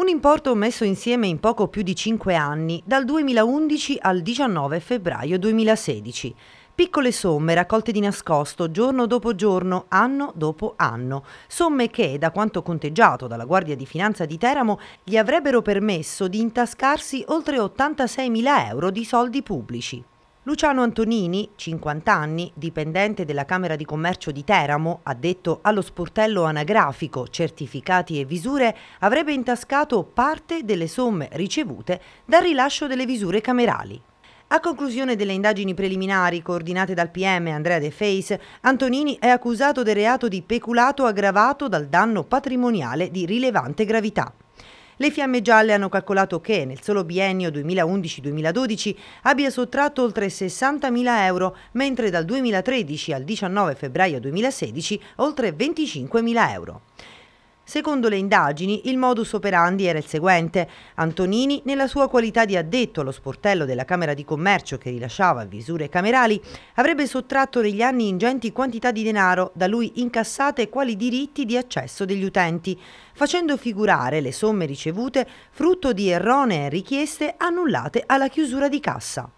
Un importo messo insieme in poco più di 5 anni, dal 2011 al 19 febbraio 2016. Piccole somme raccolte di nascosto giorno dopo giorno, anno dopo anno, somme che, da quanto conteggiato dalla Guardia di Finanza di Teramo, gli avrebbero permesso di intascarsi oltre 86.000 euro di soldi pubblici. Luciano Antonini, 50 anni, dipendente della Camera di Commercio di Teramo, addetto allo sportello anagrafico, certificati e visure, avrebbe intascato parte delle somme ricevute dal rilascio delle visure camerali. A conclusione delle indagini preliminari coordinate dal PM Andrea De Feis, Antonini è accusato del reato di peculato aggravato dal danno patrimoniale di rilevante gravità. Le fiamme gialle hanno calcolato che nel solo biennio 2011-2012 abbia sottratto oltre 60.000 euro, mentre dal 2013 al 19 febbraio 2016 oltre 25.000 euro. Secondo le indagini, il modus operandi era il seguente. Antonini, nella sua qualità di addetto allo sportello della Camera di Commercio che rilasciava visure camerali, avrebbe sottratto negli anni ingenti quantità di denaro da lui incassate quali diritti di accesso degli utenti, facendo figurare le somme ricevute frutto di erronee richieste annullate alla chiusura di cassa.